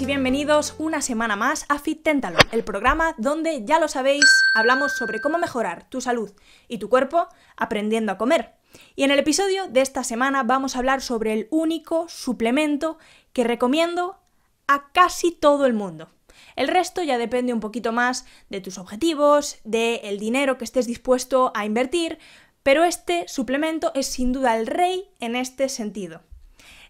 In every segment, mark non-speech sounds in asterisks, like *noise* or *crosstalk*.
y bienvenidos una semana más a Fit Tentalo, el programa donde, ya lo sabéis, hablamos sobre cómo mejorar tu salud y tu cuerpo aprendiendo a comer. Y en el episodio de esta semana vamos a hablar sobre el único suplemento que recomiendo a casi todo el mundo. El resto ya depende un poquito más de tus objetivos, del dinero que estés dispuesto a invertir, pero este suplemento es sin duda el rey en este sentido.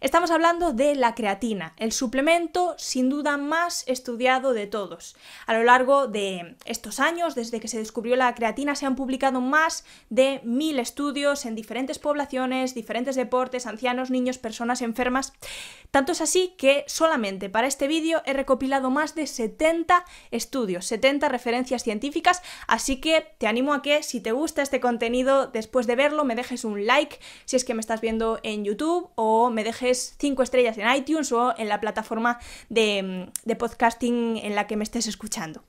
Estamos hablando de la creatina, el suplemento sin duda más estudiado de todos. A lo largo de estos años, desde que se descubrió la creatina, se han publicado más de mil estudios en diferentes poblaciones, diferentes deportes, ancianos, niños, personas enfermas. Tanto es así que solamente para este vídeo he recopilado más de 70 estudios, 70 referencias científicas, así que te animo a que si te gusta este contenido, después de verlo me dejes un like si es que me estás viendo en YouTube o me dejes cinco 5 estrellas en iTunes o en la plataforma mm, de, podcasting en la que me estés escuchando.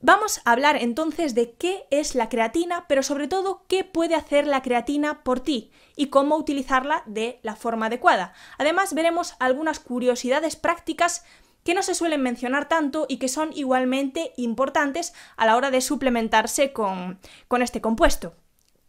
Vamos a hablar entonces de qué es la creatina, pero sobre todo qué puede hacer la creatina por ti y cómo utilizarla de la forma adecuada. Además veremos algunas curiosidades prácticas que no se suelen mencionar tanto y que son igualmente importantes a la hora de suplementarse con este compuesto.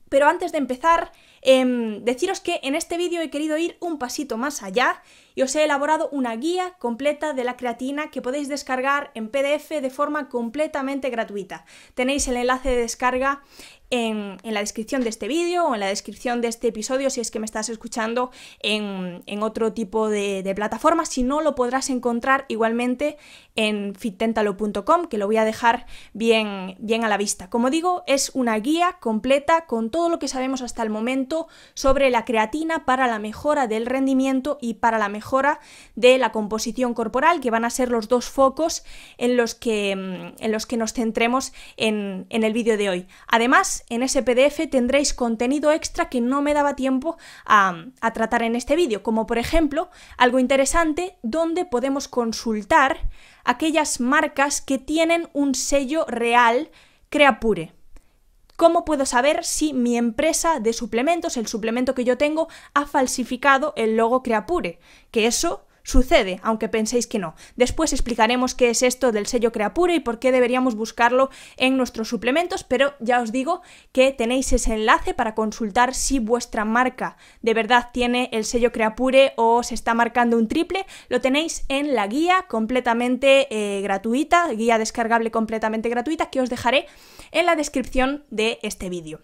Pero antes de empezar, em, deciros que en este vídeo he querido ir un pasito más allá y os he elaborado una guía completa de la creatina que podéis descargar en PDF de forma completamente gratuita. Tenéis el enlace de descarga en, la descripción de este vídeo o en la descripción de este episodio si es que me estás escuchando en, otro tipo de, plataforma. Si no, lo podrás encontrar igualmente en fittentalo.com, que lo voy a dejar bien, bien a la vista. Como digo, es una guía completa con todo lo que sabemos hasta el momento sobre la creatina para la mejora del rendimiento y para la mejora de la composición corporal, que van a ser los dos focos en los que, mm, en los que nos centremos en, el vídeo de hoy. Además, en ese PDF tendréis contenido extra que no me daba tiempo a, a tratar en este vídeo, como por ejemplo algo interesante donde podemos consultar aquellas marcas que tienen un sello real Creapure. ¿Cómo puedo saber si mi empresa de suplementos, el suplemento que yo tengo, ha falsificado el logo Creapure? Que eso sucede, aunque penséis que no. Después explicaremos qué es esto del sello Creapure y por qué deberíamos buscarlo en nuestros suplementos, pero ya os digo que tenéis ese enlace para consultar si vuestra marca de verdad tiene el sello Creapure o se está marcando un triple. Lo tenéis en la guía completamente eh, gratuita, guía descargable completamente gratuita que os dejaré en la descripción de este vídeo.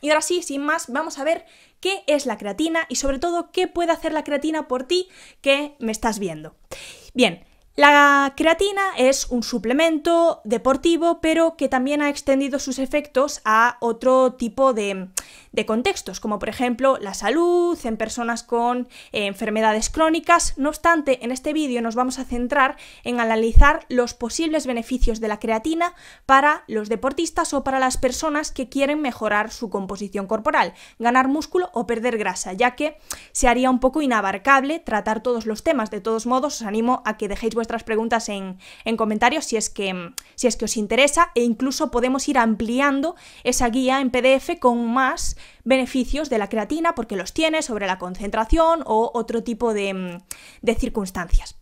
Y ahora sí, sin más, vamos a ver qué es la creatina y sobre todo qué puede hacer la creatina por ti que me estás viendo. Bien, la creatina es un suplemento deportivo, pero que también ha extendido sus efectos a otro tipo de, de contextos, como por ejemplo la salud, en personas con eh, enfermedades crónicas. No obstante, en este vídeo nos vamos a centrar en analizar los posibles beneficios de la creatina para los deportistas o para las personas que quieren mejorar su composición corporal, ganar músculo o perder grasa, ya que se haría un poco inabarcable tratar todos los temas. De todos modos, os animo a que dejéis vuestras preguntas en, en comentarios si es, que, si es que os interesa e incluso podemos ir ampliando esa guía en PDF con más beneficios de la creatina porque los tiene sobre la concentración o otro tipo mm, de circunstancias.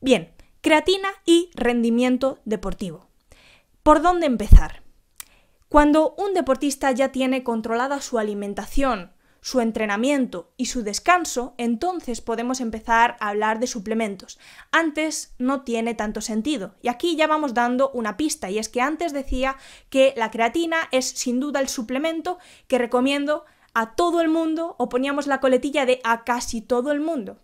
Bien, creatina y rendimiento deportivo. ¿Por dónde empezar? Cuando un deportista ya tiene controlada su alimentación, su entrenamiento y su descanso, entonces podemos empezar a hablar de suplementos. Antes no tiene tanto sentido. Y aquí ya vamos dando una pista, y es que antes decía que la creatina es sin duda el suplemento que recomiendo a todo el mundo o poníamos la coletilla de a casi todo el mundo.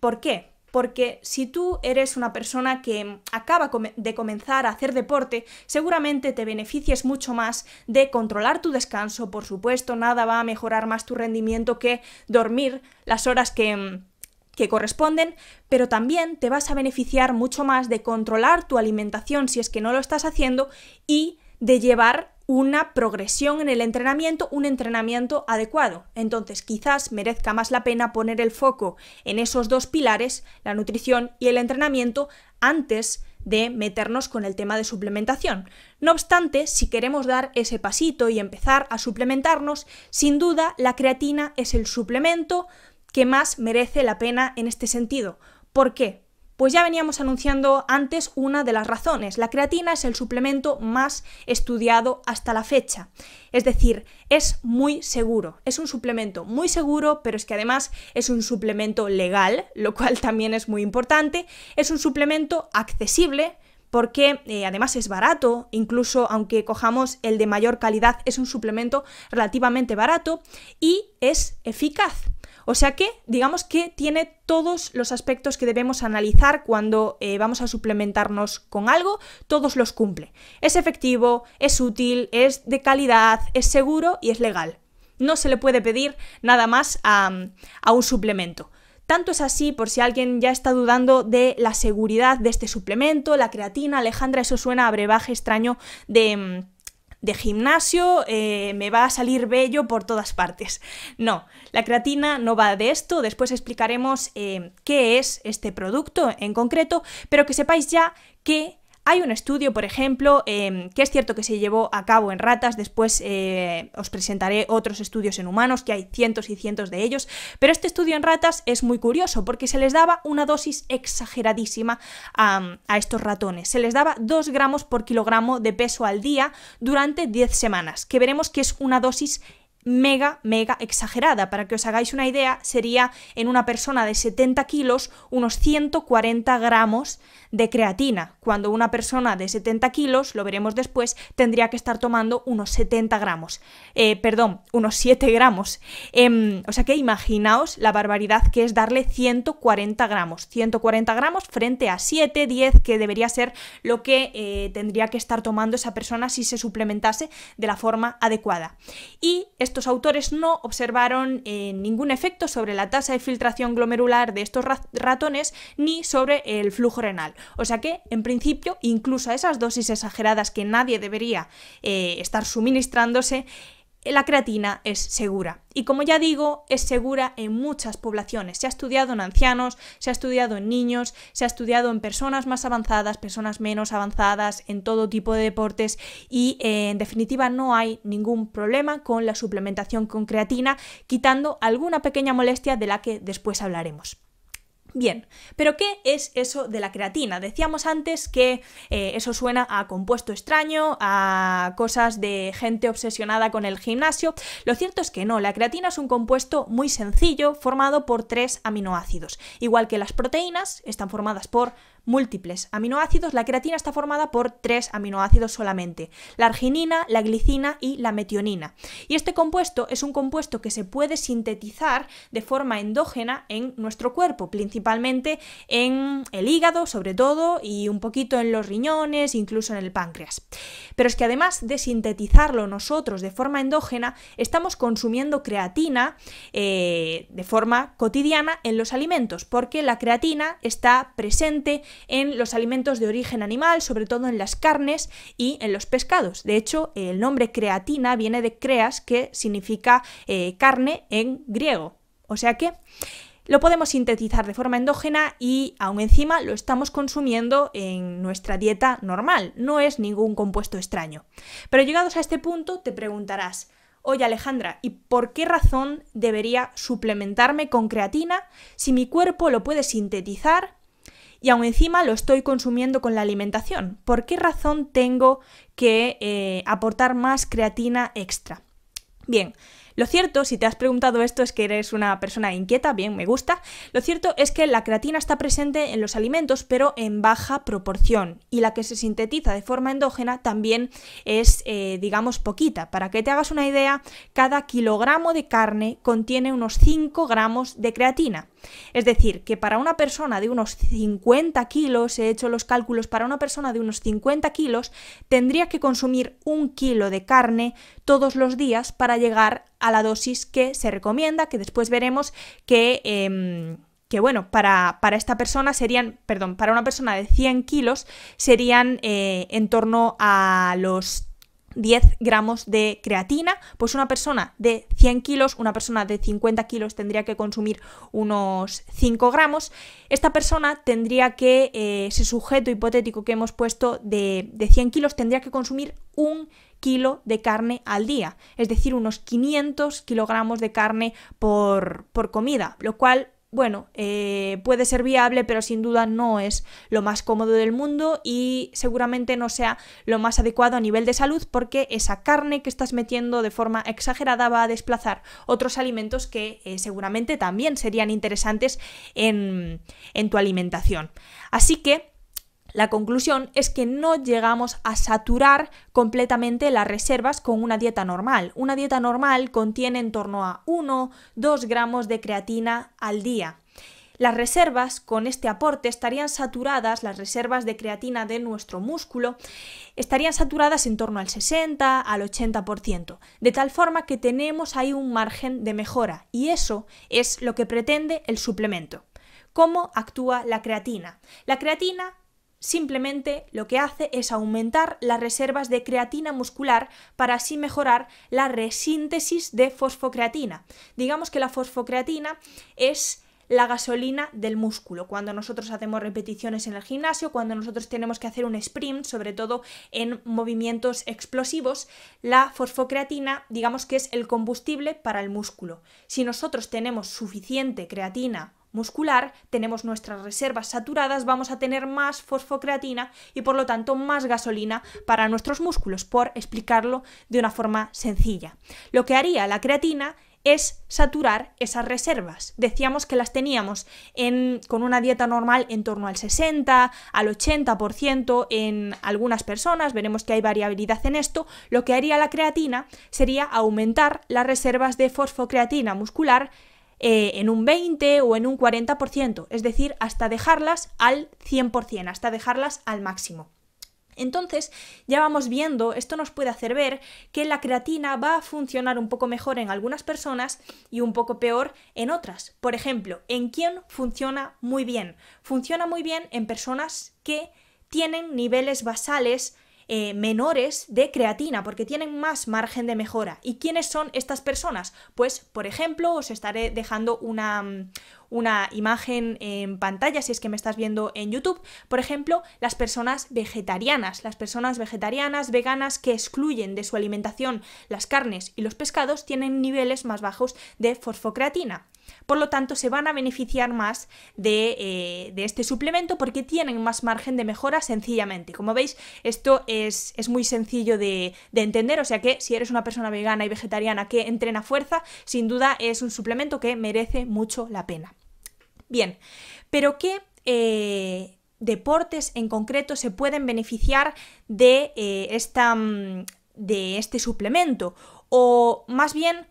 ¿Por qué? porque si tú eres una persona que acaba de comenzar a hacer deporte, seguramente te beneficies mucho más de controlar tu descanso, por supuesto, nada va a mejorar más tu rendimiento que dormir las horas que mm, que corresponden, pero también te vas a beneficiar mucho más de controlar tu alimentación si es que no lo estás haciendo y de llevar una progresión en el entrenamiento, un entrenamiento adecuado. Entonces, quizás merezca más la pena poner el foco en esos dos pilares, la nutrición y el entrenamiento, antes de meternos con el tema de suplementación. No obstante, si queremos dar ese pasito y empezar a suplementarnos, sin duda la creatina es el suplemento que más merece la pena en este sentido. ¿Por qué? Pues ya veníamos anunciando antes una de las razones. La creatina es el suplemento más estudiado hasta la fecha. Es decir, es muy seguro. Es un suplemento muy seguro, pero es que además es un suplemento legal, lo cual *laughs* también es muy importante. Es un suplemento accesible, porque eh, además es barato, incluso aunque cojamos el de mayor calidad, es un suplemento relativamente barato y es eficaz. O sea que, digamos que tiene todos los aspectos que debemos analizar cuando eh, vamos a suplementarnos con algo, todos los cumple. Es efectivo, es útil, es de calidad, es seguro y es legal. No se le puede pedir nada más a, a un suplemento. Tanto es así, por si alguien ya está dudando de la seguridad de este suplemento, la creatina, Alejandra, eso suena a brebaje extraño de mm, de gimnasio, eh, me va a salir bello por todas partes. No, la creatina no va de esto, después explicaremos eh, qué es este producto en concreto, pero que sepáis ya que hay un estudio, por ejemplo, em, que es cierto que se llevó a cabo en ratas, después eh, os presentaré otros estudios en humanos, que hay cientos y cientos de ellos, pero este estudio en ratas es muy curioso porque se les daba una dosis exageradísima a, a estos ratones. Se les daba 2 gramos por kilogramo de peso al día durante 10 semanas, que veremos que es una dosis mega, mega exagerada. Para que os hagáis una idea, sería en una persona de 70 kilos unos 140 gramos de creatina, cuando una persona de 70 kilos, lo veremos después, tendría que estar tomando unos 70 gramos, eh, perdón, unos 7 gramos. Em, o sea que imaginaos la barbaridad que es darle 140 gramos, 140 gramos frente a 7, 10, que debería ser lo que eh, tendría que estar tomando esa persona si se suplementase de la forma adecuada. Y estos autores no observaron eh, ningún efecto sobre la tasa de filtración glomerular de estos ratones ni sobre el flujo renal. O sea que, en principio, incluso a esas dosis exageradas que nadie debería eh, estar suministrándose, eh, la creatina es segura. Y como ya digo, es segura en muchas poblaciones. Se ha estudiado en ancianos, se ha estudiado en niños, se ha estudiado en personas más avanzadas, personas menos avanzadas, en todo tipo de deportes y eh, en definitiva no hay ningún problema con la suplementación con creatina, quitando alguna pequeña molestia de la que después hablaremos. Bien, pero ¿qué es eso de la creatina? Decíamos antes que eh, eso suena a compuesto extraño, a cosas de gente obsesionada con el gimnasio. Lo cierto es que no, la creatina es un compuesto muy sencillo formado por tres aminoácidos. Igual que las proteínas, están formadas por múltiples aminoácidos, la creatina está formada por tres aminoácidos solamente, la arginina, la glicina y la metionina. Y este compuesto es un compuesto que se puede sintetizar de forma endógena en nuestro cuerpo, principalmente en el hígado, sobre todo, y un poquito en los riñones, incluso en el páncreas. Pero es que además de sintetizarlo nosotros de forma endógena, estamos consumiendo creatina eh, de forma cotidiana en los alimentos, porque la creatina está presente en los alimentos de origen animal, sobre todo en las carnes y en los pescados. De hecho, el nombre creatina viene de creas, que significa eh, carne en griego. O sea que lo podemos sintetizar de forma endógena y aún encima lo estamos consumiendo en nuestra dieta normal, no es ningún compuesto extraño. Pero llegados a este punto te preguntarás, oye Alejandra, ¿y por qué razón debería suplementarme con creatina si mi cuerpo lo puede sintetizar y aún encima lo estoy consumiendo con la alimentación. ¿Por qué razón tengo que eh, aportar más creatina extra? Bien, lo cierto, si te has preguntado esto es que eres una persona inquieta, bien, me gusta. Lo cierto es que la creatina está presente en los alimentos, pero en baja proporción. Y la que se sintetiza de forma endógena también es, eh, digamos, poquita. Para que te hagas una idea, cada kilogramo de carne contiene unos 5 gramos de creatina. Es decir, que para una persona de unos 50 kilos, he hecho los cálculos, para una persona de unos 50 kilos tendría que consumir un kilo de carne todos los días para llegar a la dosis que se recomienda, que después veremos que... Em, bueno, para, para, esta persona serían, perdón, para una persona de 100 kilos serían eh, en torno a los 10 gramos de creatina, pues una persona de 100 kilos, una persona de 50 kilos tendría que consumir unos 5 gramos. Esta persona tendría que, eh, ese sujeto hipotético que hemos puesto de, 100 kilos, tendría que consumir un kilo de carne al día, es decir, unos 500 kilogramos de carne por, por comida, lo cual bueno, eh, puede ser viable, pero sin duda no es lo más cómodo del mundo y seguramente no sea lo más adecuado a nivel de salud porque esa carne que estás metiendo de forma exagerada va a desplazar otros alimentos que eh, seguramente también serían interesantes en tu alimentación. Así que la conclusión es que no llegamos a saturar completamente las reservas con una dieta normal. Una dieta normal contiene en torno a 1-2 gramos de creatina al día. Las reservas con este aporte estarían saturadas, las reservas de creatina de nuestro músculo, estarían saturadas en torno al 60 al 80%, de tal forma que tenemos ahí un margen de mejora y eso es lo que pretende el suplemento. ¿Cómo actúa la creatina? La creatina Simplemente lo que hace es aumentar las reservas de creatina muscular para así mejorar la resíntesis de fosfocreatina. Digamos que la fosfocreatina es la gasolina del músculo. Cuando nosotros hacemos repeticiones en el gimnasio, cuando nosotros tenemos que hacer un sprint, sobre todo en movimientos explosivos, la fosfocreatina, digamos que es el combustible para el músculo. Si nosotros tenemos suficiente creatina muscular, tenemos nuestras reservas saturadas, vamos a tener más fosfocreatina y por lo tanto más gasolina para nuestros músculos, por explicarlo de una forma sencilla. Lo que haría la creatina es saturar esas reservas. Decíamos que las teníamos en, con una dieta normal en torno al 60, al 80% en algunas personas, veremos que hay variabilidad en esto, lo que haría la creatina sería aumentar las reservas de fosfocreatina muscular eh, en un 20 o en un 40%, es decir, hasta dejarlas al 100%, hasta dejarlas al máximo. Entonces, ya vamos viendo, esto nos puede hacer ver que la creatina va a funcionar un poco mejor en algunas personas y un poco peor en otras. Por ejemplo, ¿en quién funciona muy bien? Funciona muy bien en personas que tienen niveles basales eh, menores de creatina porque tienen más margen de mejora. ¿Y quiénes son estas personas? Pues, por ejemplo, os estaré dejando una, mm, una imagen en pantalla si es que me estás viendo en YouTube. Por ejemplo, las personas vegetarianas, las personas vegetarianas, veganas que excluyen de su alimentación las carnes y los pescados tienen niveles más bajos de fosfocreatina. Por lo tanto, se van a beneficiar más de, eh, este suplemento porque tienen más margen de mejora sencillamente. Como veis, esto es, muy sencillo de, entender, o sea que si eres una persona vegana y vegetariana que entrena fuerza, sin duda es un suplemento que merece mucho la pena. Bien, pero ¿qué eh, deportes en concreto se pueden beneficiar de, eh, esta, mm, de este suplemento? O más bien,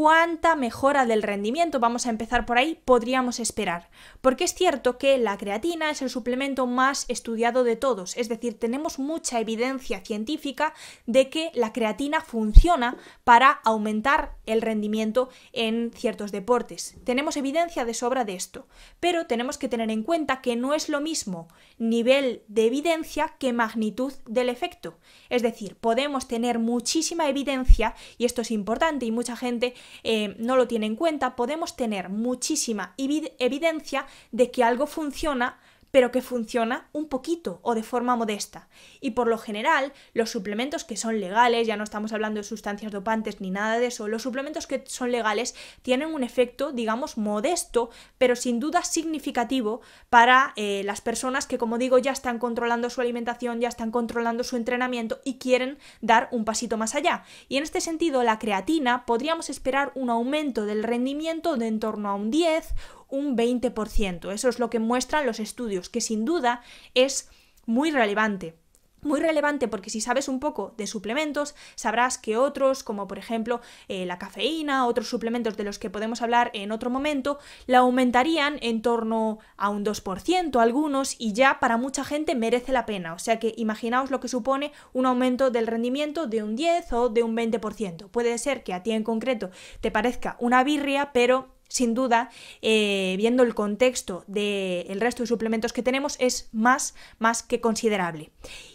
cuánta mejora del rendimiento, vamos a empezar por ahí, podríamos esperar. Porque es cierto que la creatina es el suplemento más estudiado de todos, es decir, tenemos mucha evidencia científica de que la creatina funciona para aumentar el rendimiento en ciertos deportes. Tenemos evidencia de sobra de esto, pero tenemos que tener en cuenta que no es lo mismo nivel de evidencia que magnitud del efecto. Es decir, podemos tener muchísima evidencia, y esto es importante y mucha gente eh, no lo tiene en cuenta, podemos tener muchísima evidencia de que algo funciona pero que funciona un poquito o de forma modesta. Y por lo general, los suplementos que son legales, ya no estamos hablando de sustancias dopantes ni nada de eso, los suplementos que son legales tienen un efecto, digamos, modesto, pero sin duda significativo para eh, las personas que, como digo, ya están controlando su alimentación, ya están controlando su entrenamiento y quieren dar un pasito más allá. Y en este sentido, la creatina podríamos esperar un aumento del rendimiento de en torno a un 10, un 20%. Eso es lo que muestran los estudios, que sin duda es muy relevante. Muy relevante porque si sabes un poco de suplementos, sabrás que otros, como por ejemplo eh, la cafeína, otros suplementos de los que podemos hablar en otro momento, la aumentarían en torno a un 2% algunos y ya para mucha gente merece la pena. O sea que imaginaos lo que supone un aumento del rendimiento de un 10 o de un 20%. Puede ser que a ti en concreto te parezca una birria, pero sin duda, eh, viendo el contexto del resto de suplementos que tenemos, es más, más que considerable.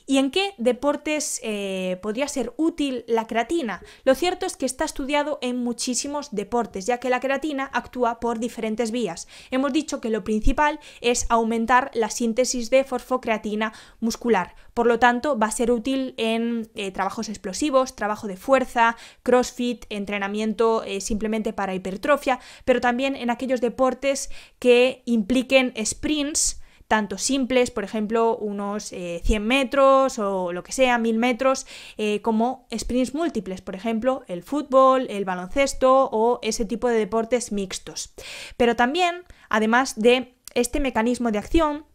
¿Y en qué deportes eh, podría ser útil la creatina? Lo cierto es que está estudiado en muchísimos deportes, ya que la creatina actúa por diferentes vías. Hemos dicho que lo principal es aumentar la síntesis de fosfocreatina muscular. Por lo tanto, va a ser útil en eh, trabajos explosivos, trabajo de fuerza, crossfit, entrenamiento eh, simplemente para hipertrofia, pero también en aquellos deportes que impliquen sprints, tanto simples, por ejemplo, unos 100 eh, metros o lo que sea, 1000 metros, eh, como sprints múltiples, por ejemplo, el fútbol, el baloncesto o ese tipo de deportes mixtos. Pero también, además de este mecanismo de acción,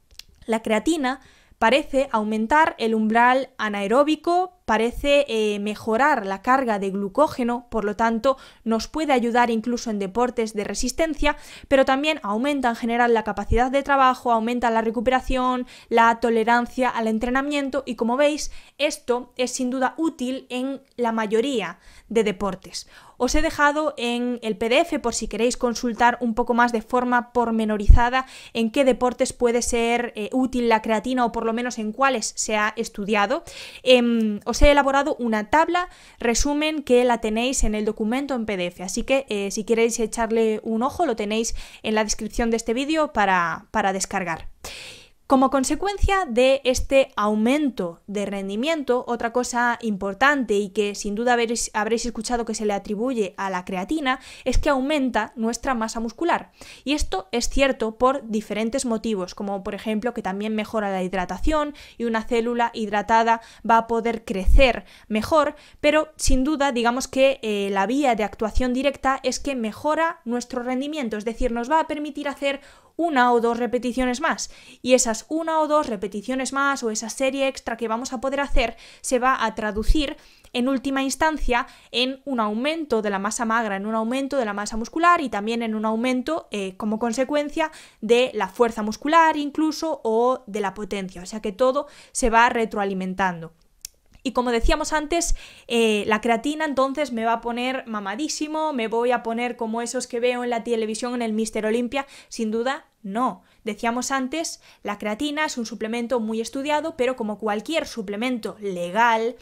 la creatina parece aumentar el umbral anaeróbico parece eh, mejorar la carga de glucógeno, por lo tanto nos puede ayudar incluso en deportes de resistencia, pero también aumenta en general la capacidad de trabajo, aumenta la recuperación, la tolerancia al entrenamiento y como veis esto es sin duda útil en la mayoría de deportes. Os he dejado en el PDF por si queréis consultar un poco más de forma pormenorizada en qué deportes puede ser eh, útil la creatina o por lo menos en cuáles se ha estudiado. Em, he elaborado una tabla resumen que la tenéis en el documento en PDF, así que eh, si queréis echarle un ojo lo tenéis en la descripción de este vídeo para, para descargar. Como consecuencia de este aumento de rendimiento, otra cosa importante y que sin duda habréis, escuchado que se le atribuye a la creatina es que aumenta nuestra masa muscular. Y esto es cierto por diferentes motivos, como por ejemplo que también mejora la hidratación y una célula hidratada va a poder crecer mejor, pero sin duda digamos que eh, la vía de actuación directa es que mejora nuestro rendimiento, es decir, nos va a permitir hacer una o dos repeticiones más. Y esas una o dos repeticiones más o esa serie extra que vamos a poder hacer se va a traducir en última instancia en un aumento de la masa magra, en un aumento de la masa muscular y también en un aumento eh, como consecuencia de la fuerza muscular incluso o de la potencia. O sea que todo se va retroalimentando. Y como decíamos antes, eh, la creatina entonces me va a poner mamadísimo, me voy a poner como esos que veo en la televisión en el Mister Olimpia, sin duda no, decíamos antes, la creatina es un suplemento muy estudiado, pero como cualquier suplemento legal,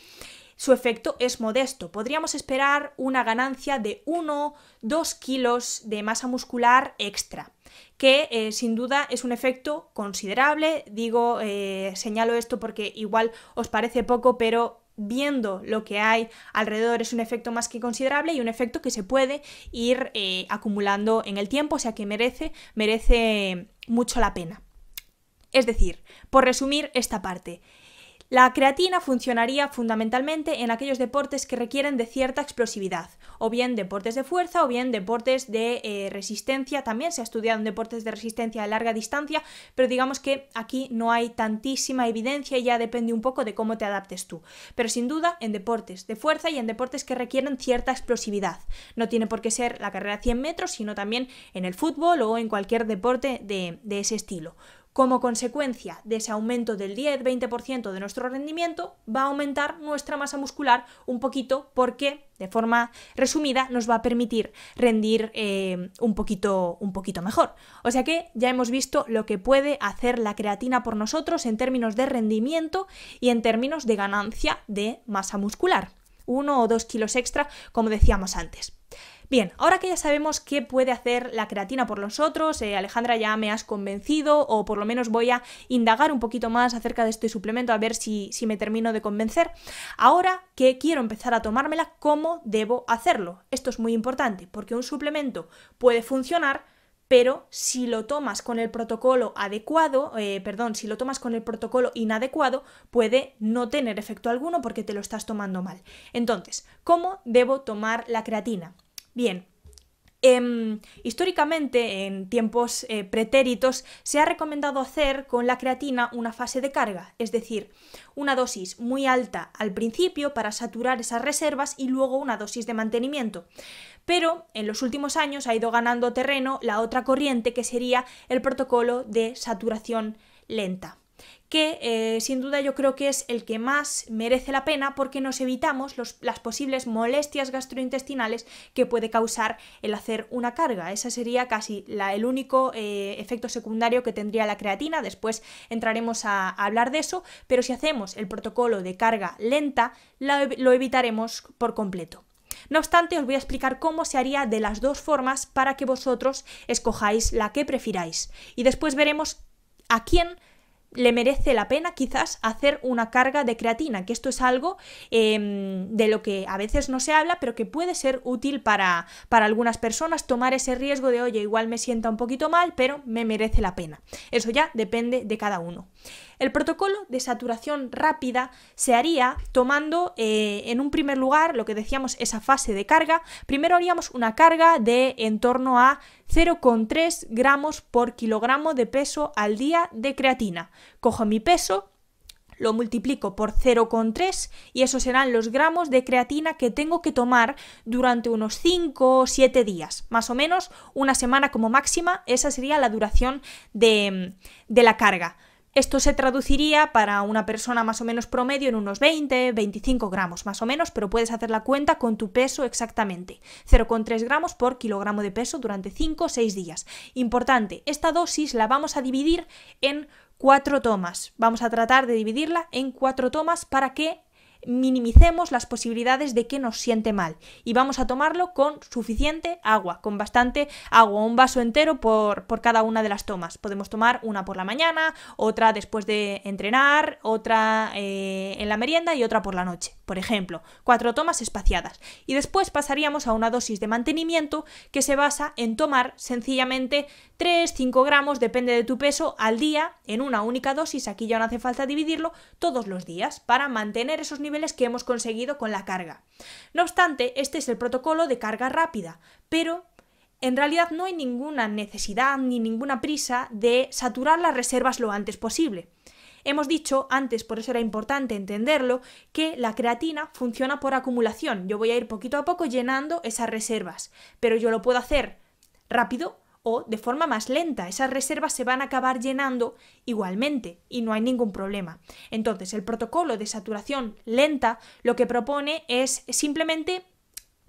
su efecto es modesto. Podríamos esperar una ganancia de 1-2 kilos de masa muscular extra, que eh, sin duda es un efecto considerable. Digo, eh, señalo esto porque igual os parece poco, pero viendo lo que hay alrededor es un efecto más que considerable y un efecto que se puede ir eh, acumulando en el tiempo, o sea que merece, merece mucho la pena. Es decir, por resumir esta parte, la creatina funcionaría fundamentalmente en aquellos deportes que requieren de cierta explosividad, o bien deportes de fuerza o bien deportes de eh, resistencia. También se ha estudiado en deportes de resistencia de larga distancia, pero digamos que aquí no hay tantísima evidencia y ya depende un poco de cómo te adaptes tú. Pero sin duda en deportes de fuerza y en deportes que requieren cierta explosividad. No tiene por qué ser la carrera 100 metros, sino también en el fútbol o en cualquier deporte de ese estilo. Como consecuencia de ese aumento del 10-20% de nuestro rendimiento, va a aumentar nuestra masa muscular un poquito porque, de forma resumida, nos va a permitir rendir eh, un, poquito, un poquito mejor. O sea que ya hemos visto lo que puede hacer la creatina por nosotros en términos de rendimiento y en términos de ganancia de masa muscular. Uno o dos kilos extra, como decíamos antes. Bien, ahora que ya sabemos qué puede hacer la creatina por nosotros, eh, Alejandra ya me has convencido o por lo menos voy a indagar un poquito más acerca de este suplemento a ver si, me termino de convencer. Ahora que quiero empezar a tomármela, ¿cómo debo hacerlo? Esto es muy importante porque un suplemento puede funcionar, pero si lo tomas con el protocolo adecuado, eh, perdón, si lo tomas con el protocolo inadecuado, puede no tener efecto alguno porque te lo estás tomando mal. Entonces, ¿cómo debo tomar la creatina? Bien, em, históricamente, en tiempos eh, pretéritos, se ha recomendado hacer con la creatina una fase de carga, es decir, una dosis muy alta al principio para saturar esas reservas y luego una dosis de mantenimiento. Pero en los últimos años ha ido ganando terreno la otra corriente que sería el protocolo de saturación lenta que eh, sin duda yo creo que es el que más merece la pena porque nos evitamos las posibles molestias gastrointestinales que puede causar el hacer una carga. Ese sería casi la, el único eh, efecto secundario que tendría la creatina, después entraremos a, hablar de eso, pero si hacemos el protocolo de carga lenta, lo evitaremos por completo. No obstante, os voy a explicar cómo se haría de las dos formas para que vosotros escojáis la que prefiráis. Y después veremos a quién le merece la pena quizás hacer una carga de creatina, que esto es algo em, de lo que a veces no se habla, pero que puede ser útil para, para algunas personas tomar ese riesgo de, oye, igual me sienta un poquito mal, pero me merece la pena. Eso ya depende de cada uno. El protocolo de saturación rápida se haría tomando eh, en un primer lugar lo que decíamos esa fase de carga. Primero haríamos una carga de en torno a 0,3 gramos por kilogramo de peso al día de creatina. Cojo mi peso, lo multiplico por 0,3 y esos serán los gramos de creatina que tengo que tomar durante unos 5 o 7 días, más o menos una semana como máxima, esa sería la duración de la carga. Esto se traduciría para una persona más o menos promedio en unos 20, 25 gramos más o menos, pero puedes hacer la cuenta con tu peso exactamente. 0,3 gramos por kilogramo de peso durante 5 o 6 días. Importante, esta dosis la vamos a dividir en cuatro tomas. Vamos a tratar de dividirla en cuatro tomas para que minimicemos las posibilidades de que nos siente mal y vamos a tomarlo con suficiente agua, con bastante agua, un vaso entero por, cada una de las tomas. Podemos tomar una por la mañana, otra después de entrenar, otra eh, en la merienda y otra por la noche, por ejemplo, cuatro tomas espaciadas. Y después pasaríamos a una dosis de mantenimiento que se basa en tomar sencillamente 3-5 gramos, depende de tu peso, al día en una única dosis, aquí ya no hace falta dividirlo, todos los días para mantener esos niveles que hemos conseguido con la carga. No obstante, este es el protocolo de carga rápida, pero en realidad no hay ninguna necesidad ni ninguna prisa de saturar las reservas lo antes posible. Hemos dicho antes, por eso era importante entenderlo, que la creatina funciona por acumulación. Yo voy a ir poquito a poco llenando esas reservas, pero yo lo puedo hacer rápido o de forma más lenta. Esas reservas se van a acabar llenando igualmente y no hay ningún problema. Entonces, el protocolo de saturación lenta lo que propone es simplemente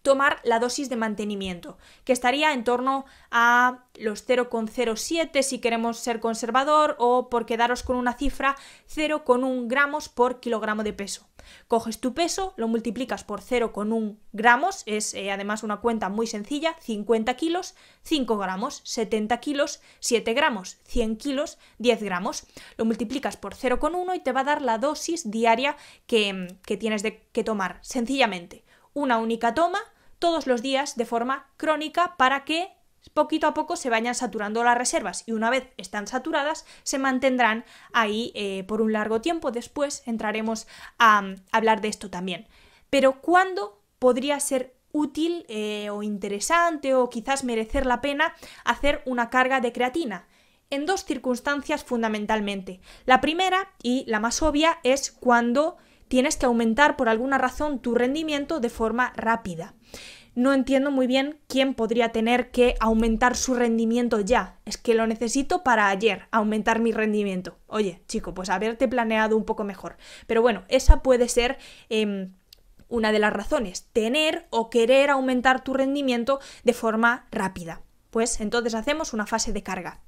tomar la dosis de mantenimiento, que estaría en torno a los 0,07 si queremos ser conservador o por quedaros con una cifra 0,1 gramos por kilogramo de peso. Coges tu peso, lo multiplicas por 0,1 gramos, es eh, además una cuenta muy sencilla, 50 kilos, 5 gramos, 70 kilos, 7 gramos, 100 kilos, 10 gramos. Lo multiplicas por 0,1 y te va a dar la dosis diaria que, tienes que tomar, sencillamente una única toma todos los días de forma crónica para que poquito a poco se vayan saturando las reservas y una vez están saturadas se mantendrán ahí eh, por un largo tiempo. Después entraremos a, mm, hablar de esto también. Pero ¿cuándo podría ser útil eh, o interesante o quizás merecer la pena hacer una carga de creatina? En dos circunstancias fundamentalmente. La primera y la más obvia es cuando tienes que aumentar por alguna razón tu rendimiento de forma rápida. No entiendo muy bien quién podría tener que aumentar su rendimiento ya. Es que lo necesito para ayer, aumentar mi rendimiento. Oye, chico, pues haberte planeado un poco mejor. Pero bueno, esa puede ser... Em, una de las razones, tener o querer aumentar tu rendimiento de forma rápida. Pues entonces hacemos una fase de carga.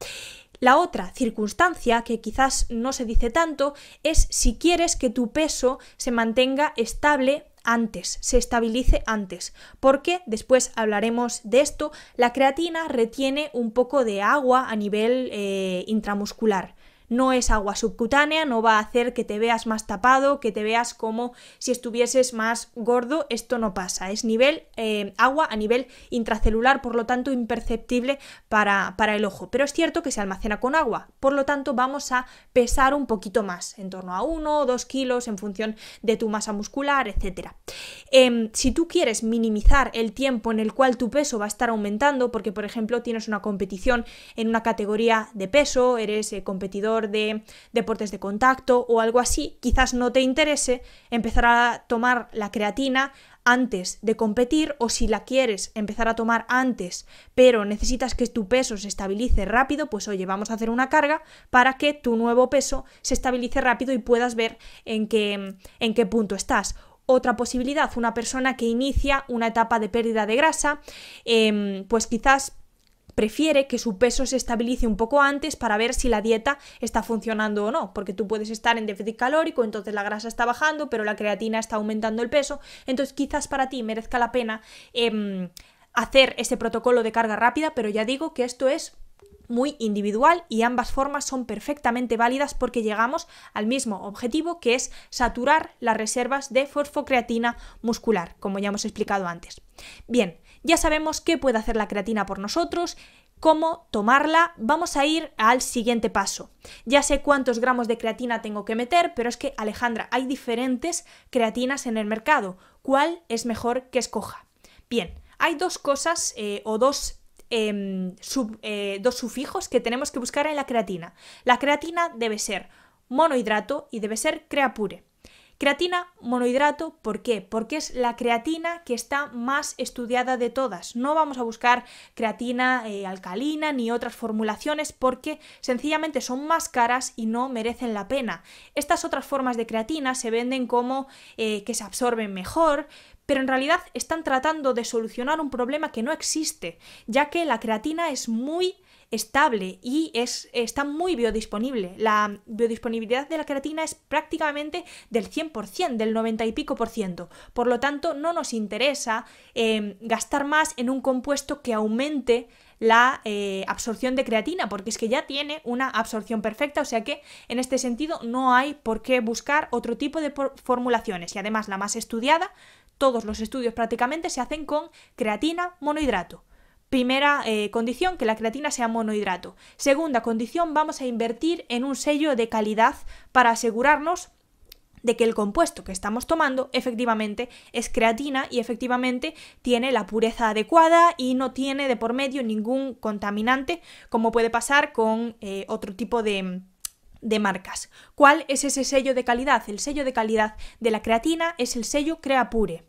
La otra circunstancia, que quizás no se dice tanto, es si quieres que tu peso se mantenga estable antes, se estabilice antes, porque después hablaremos de esto, la creatina retiene un poco de agua a nivel eh, intramuscular no es agua subcutánea, no va a hacer que te veas más tapado, que te veas como si estuvieses más gordo, esto no pasa, es nivel eh, agua a nivel intracelular, por lo tanto imperceptible para, el ojo, pero es cierto que se almacena con agua, por lo tanto vamos a pesar un poquito más, en torno a 1 o 2 kilos en función de tu masa muscular, etc. Em, si tú quieres minimizar el tiempo en el cual tu peso va a estar aumentando, porque por ejemplo tienes una competición en una categoría de peso, eres eh, competidor de deportes de contacto o algo así, quizás no te interese empezar a tomar la creatina antes de competir o si la quieres empezar a tomar antes, pero necesitas que tu peso se estabilice rápido, pues oye, vamos a hacer una carga para que tu nuevo peso se estabilice rápido y puedas ver en qué, en qué punto estás. Otra posibilidad, una persona que inicia una etapa de pérdida de grasa, em, pues quizás prefiere que su peso se estabilice un poco antes para ver si la dieta está funcionando o no, porque tú puedes estar en déficit calórico, entonces la grasa está bajando, pero la creatina está aumentando el peso, entonces quizás para ti merezca la pena em, hacer ese protocolo de carga rápida, pero ya digo que esto es muy individual y ambas formas son perfectamente válidas porque llegamos al mismo objetivo que es saturar las reservas de fosfocreatina muscular, como ya hemos explicado antes. Bien, ya sabemos qué puede hacer la creatina por nosotros, cómo tomarla, vamos a ir al siguiente paso. Ya sé cuántos gramos de creatina tengo que meter, pero es que Alejandra, hay diferentes creatinas en el mercado. ¿Cuál es mejor que escoja? Bien, hay dos cosas eh, o dos em, eh, dos sufijos que tenemos que buscar en la creatina. La creatina debe ser monohidrato y debe ser creapure. Creatina monohidrato, ¿por qué? Porque es la creatina que está más estudiada de todas. No vamos a buscar creatina eh, alcalina ni otras formulaciones porque sencillamente son más caras y no merecen la pena. Estas otras formas de creatina se venden como eh, que se absorben mejor, pero en realidad están tratando de solucionar un problema que no existe, ya que la creatina es muy estable y es, está muy biodisponible. La biodisponibilidad de la creatina es prácticamente del 100%, del 90 y pico por ciento. Por lo tanto, no nos interesa em, gastar más en un compuesto que aumente la eh, absorción de creatina, porque es que ya tiene una absorción perfecta, o sea que en este sentido no hay por qué buscar otro tipo de formulaciones. Y además la más estudiada, todos los estudios prácticamente se hacen con creatina monohidrato. Primera eh, condición, que la creatina sea monohidrato. Segunda condición, vamos a invertir en un sello de calidad para asegurarnos de que el compuesto que estamos tomando efectivamente es creatina y efectivamente tiene la pureza adecuada y no tiene de por medio ningún contaminante como puede pasar con eh, otro tipo de, de marcas. ¿Cuál es ese sello de calidad? El sello de calidad de la creatina es el sello Creapure.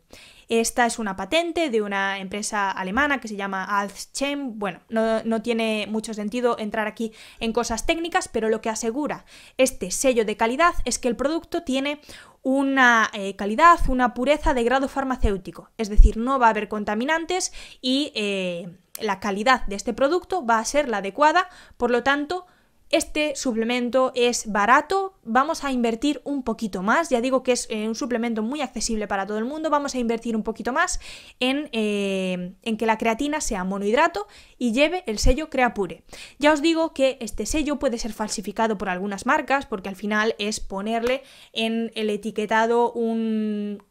Esta es una patente de una empresa alemana que se llama Alzchem. Bueno, no, tiene mucho sentido entrar aquí en cosas técnicas, pero lo que asegura este sello de calidad es que el producto tiene una eh, calidad, una pureza de grado farmacéutico. Es decir, no va a haber contaminantes y eh, la calidad de este producto va a ser la adecuada, por lo tanto, este suplemento es barato, vamos a invertir un poquito más, ya digo que es eh, un suplemento muy accesible para todo el mundo, vamos a invertir un poquito más eh, en, que la creatina sea monohidrato y lleve el sello Creapure. Ya os digo que este sello puede ser falsificado por algunas marcas porque al final es ponerle en el etiquetado un,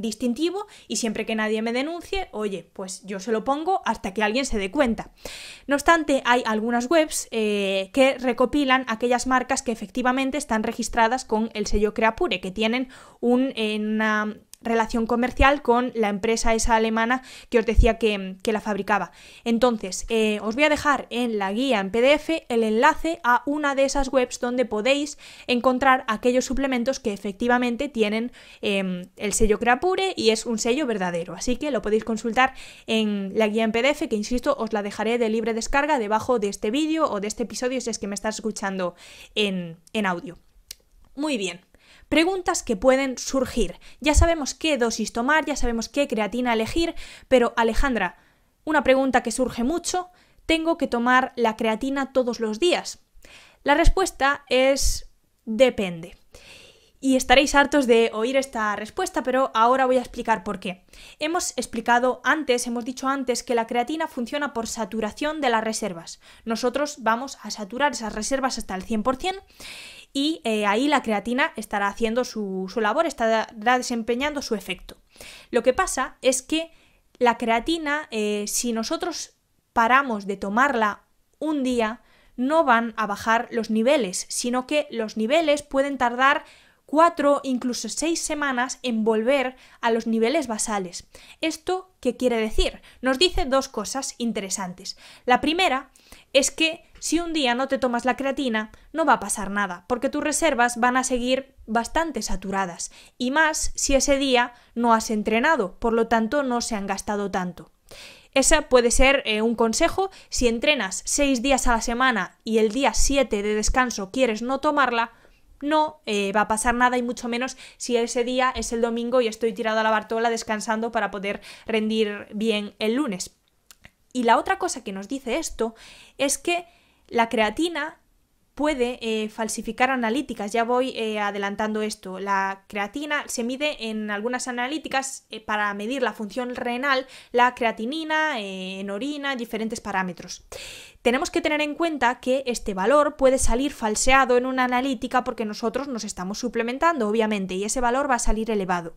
distintivo y siempre que nadie me denuncie, oye, pues yo se lo pongo hasta que alguien se dé cuenta. No obstante, hay algunas webs eh, que que recopilan aquellas marcas que efectivamente están registradas con el sello Creapure, que tienen un, eh, una relación comercial con la empresa esa alemana que os decía que, la fabricaba. Entonces, eh, os voy a dejar en la guía en PDF el enlace a una de esas webs donde podéis encontrar aquellos suplementos que efectivamente tienen em, el sello Creapure y es un sello verdadero. Así que lo podéis consultar en la guía en PDF, que insisto, os la dejaré de libre descarga debajo de este vídeo o de este episodio si es que me estás escuchando en audio. Muy bien. Preguntas que pueden surgir. Ya sabemos qué dosis tomar, ya sabemos qué creatina elegir, pero Alejandra, una pregunta que surge mucho, ¿tengo que tomar la creatina todos los días? La respuesta es depende. Y estaréis hartos de oír esta respuesta, pero ahora voy a explicar por qué. Hemos explicado antes, hemos dicho antes, que la creatina funciona por saturación de las reservas. Nosotros vamos a saturar esas reservas hasta el 100% y eh, ahí la creatina estará haciendo su, su labor, estará desempeñando su efecto. Lo que pasa es que la creatina, eh, si nosotros paramos de tomarla un día, no van a bajar los niveles, sino que los niveles pueden tardar cuatro, incluso seis semanas en volver a los niveles basales. ¿Esto qué quiere decir? Nos dice dos cosas interesantes. La primera es que si un día no te tomas la creatina, no va a pasar nada, porque tus reservas van a seguir bastante saturadas, y más si ese día no has entrenado, por lo tanto no se han gastado tanto. Ese puede ser eh, un consejo. Si entrenas 6 días a la semana y el día 7 de descanso quieres no tomarla, no eh, va a pasar nada y mucho menos si ese día es el domingo y estoy tirado a la bartola descansando para poder rendir bien el lunes. Y la otra cosa que nos dice esto es que la creatina puede eh, falsificar analíticas. Ya voy eh, adelantando esto. La creatina se mide en algunas analíticas eh, para medir la función renal, la creatinina en orina, diferentes parámetros. Tenemos que tener en cuenta que este valor puede salir falseado en una analítica porque nosotros nos estamos suplementando, obviamente, y ese valor va a salir elevado.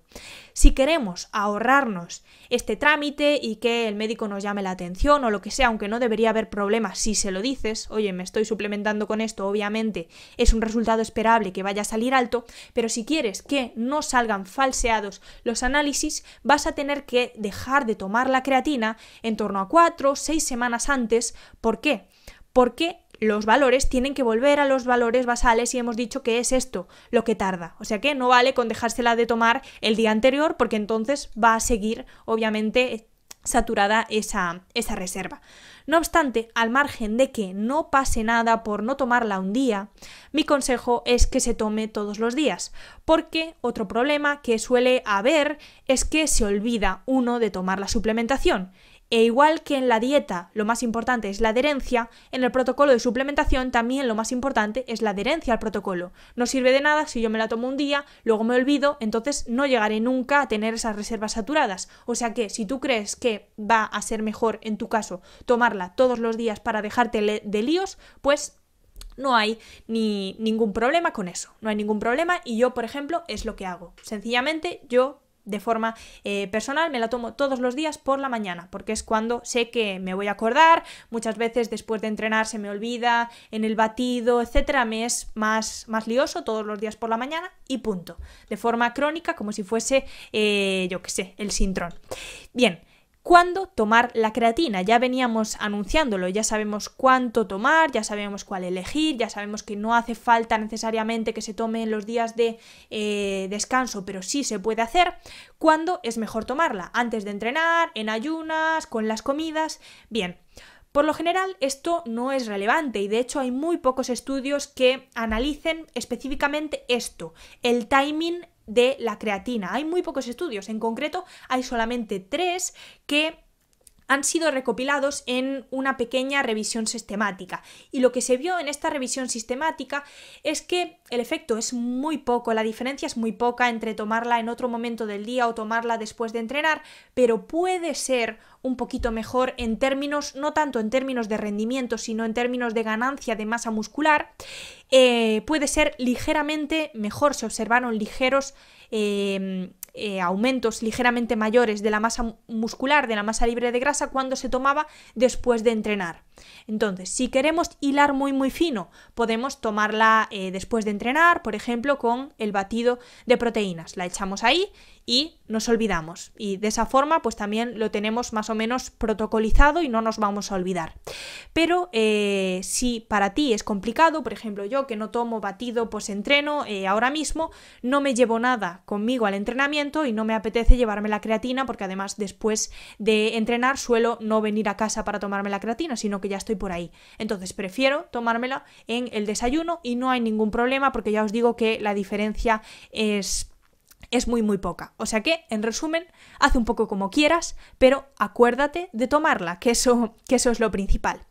Si queremos ahorrarnos este trámite y que el médico nos llame la atención o lo que sea, aunque no debería haber problemas si se lo dices, oye, me estoy suplementando con esto, obviamente es un resultado esperable que vaya a salir alto, pero si quieres que no salgan falseados los análisis, vas a tener que dejar de tomar la creatina en torno a 4 o 6 semanas antes. ¿Por qué? Porque los valores tienen que volver a los valores basales y hemos dicho que es esto lo que tarda. O sea que no vale con dejársela de tomar el día anterior porque entonces va a seguir obviamente saturada esa, esa reserva. No obstante, al margen de que no pase nada por no tomarla un día, mi consejo es que se tome todos los días, porque otro problema que suele haber es que se olvida uno de tomar la suplementación e igual que en la dieta lo más importante es la adherencia, en el protocolo de suplementación también lo más importante es la adherencia al protocolo. No sirve de nada si yo me la tomo un día, luego me olvido, entonces no llegaré nunca a tener esas reservas saturadas. O sea que si tú crees que va a ser mejor en tu caso tomarla todos los días para dejarte de líos, pues no hay ni ningún problema con eso, no hay ningún problema y yo, por ejemplo, es lo que hago. Sencillamente yo de forma eh, personal, me la tomo todos los días por la mañana, porque es cuando sé que me voy a acordar, muchas veces después de entrenar se me olvida, en el batido, etcétera, me es más, más lioso todos los días por la mañana y punto, de forma crónica, como si fuese, eh, yo qué sé, el sintrón. Bien, cuándo tomar la creatina. Ya veníamos anunciándolo, ya sabemos cuánto tomar, ya sabemos cuál elegir, ya sabemos que no hace falta necesariamente que se tome en los días de eh, descanso, pero sí se puede hacer. ¿Cuándo es mejor tomarla? ¿Antes de entrenar? ¿En ayunas? ¿Con las comidas? Bien. Por lo general esto no es relevante y de hecho hay muy pocos estudios que analicen específicamente esto, el timing de la creatina. Hay muy pocos estudios, en concreto hay solamente tres que han sido recopilados en una pequeña revisión sistemática. Y lo que se vio en esta revisión sistemática es que el efecto es muy poco, la diferencia es muy poca entre tomarla en otro momento del día o tomarla después de entrenar, pero puede ser un poquito mejor en términos, no tanto en términos de rendimiento, sino en términos de ganancia de masa muscular, eh, puede ser ligeramente mejor. Se observaron ligeros em, eh, aumentos ligeramente mayores de la masa muscular, de la masa libre de grasa, cuando se tomaba después de entrenar. Entonces, si queremos hilar muy muy fino, podemos tomarla eh, después de entrenar, por ejemplo, con el batido de proteínas. La echamos ahí y nos olvidamos. Y de esa forma, pues también lo tenemos más o menos protocolizado y no nos vamos a olvidar. Pero eh, si para ti es complicado, por ejemplo, yo que no tomo batido, pues entreno eh, ahora mismo, no me llevo nada conmigo al entrenamiento y no me apetece llevarme la creatina, porque además después de entrenar suelo no venir a casa para tomarme la creatina, sino que ya estoy por ahí. Entonces prefiero tomármela en el desayuno y no hay ningún problema porque ya os digo que la diferencia es es muy muy poca. O sea que, en resumen, haz un poco como quieras, pero acuérdate de tomarla, que eso, que eso es lo principal.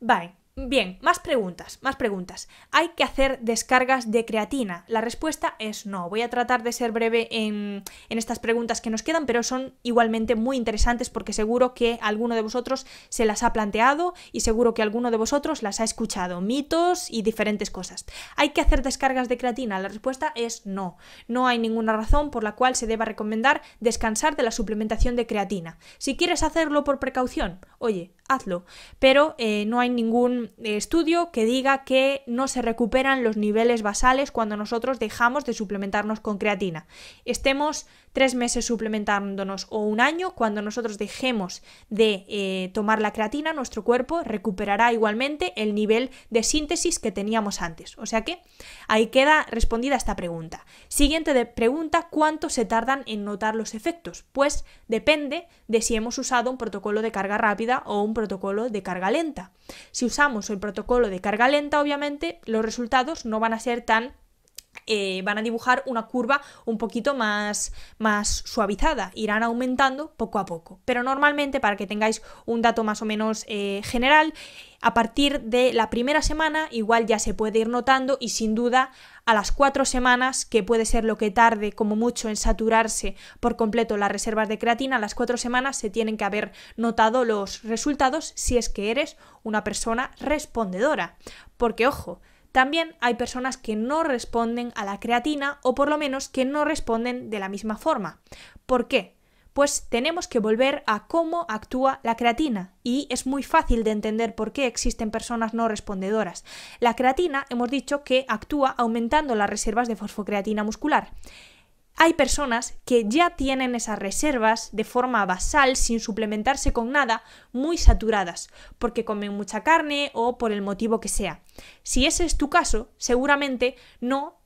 Vale, Bien, más preguntas, más preguntas. ¿Hay que hacer descargas de creatina? La respuesta es no. Voy a tratar de ser breve en, en, estas preguntas que nos quedan, pero son igualmente muy interesantes porque seguro que alguno de vosotros se las ha planteado y seguro que alguno de vosotros las ha escuchado. Mitos y diferentes cosas. ¿Hay que hacer descargas de creatina? La respuesta es no. No hay ninguna razón por la cual se deba recomendar descansar de la suplementación de creatina. Si quieres hacerlo por precaución, oye, hazlo. Pero eh, no hay ningún eh, estudio que diga que no se recuperan los niveles basales cuando nosotros dejamos de suplementarnos con creatina. Estemos tres meses suplementándonos o un año, cuando nosotros dejemos de eh, tomar la creatina, nuestro cuerpo recuperará igualmente el nivel de síntesis que teníamos antes. O sea que ahí queda respondida esta pregunta. Siguiente pregunta, ¿cuánto se tardan en notar los efectos? Pues depende de si hemos usado un protocolo de carga rápida o un protocolo de carga lenta. Si usamos el protocolo de carga lenta, obviamente los resultados no van a ser tan eh, van a dibujar una curva un poquito más, más suavizada, irán aumentando poco a poco. Pero normalmente, para que tengáis un dato más o menos eh, general, a partir de la primera semana igual ya se puede ir notando y sin duda a las cuatro semanas, que puede ser lo que tarde como mucho en saturarse por completo las reservas de creatina, a las cuatro semanas se tienen que haber notado los resultados si es que eres una persona respondedora. Porque ojo, también hay personas que no responden a la creatina o por lo menos que no responden de la misma forma. ¿Por qué? Pues tenemos que volver a cómo actúa la creatina y es muy fácil de entender por qué existen personas no respondedoras. La creatina hemos dicho que actúa aumentando las reservas de fosfocreatina muscular hay personas que ya tienen esas reservas de forma basal, sin suplementarse con nada, muy saturadas, porque comen mucha carne o por el motivo que sea. Si ese es tu caso, seguramente no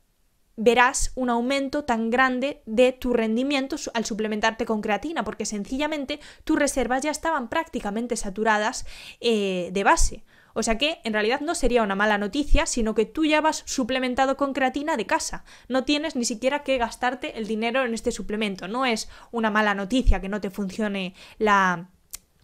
verás un aumento tan grande de tu rendimiento al suplementarte con creatina, porque sencillamente tus reservas ya estaban prácticamente saturadas eh, de base. O sea que en realidad no sería una mala noticia, sino que tú ya vas suplementado con creatina de casa. No tienes ni siquiera que gastarte el dinero en este suplemento. No es una mala noticia que no te funcione la,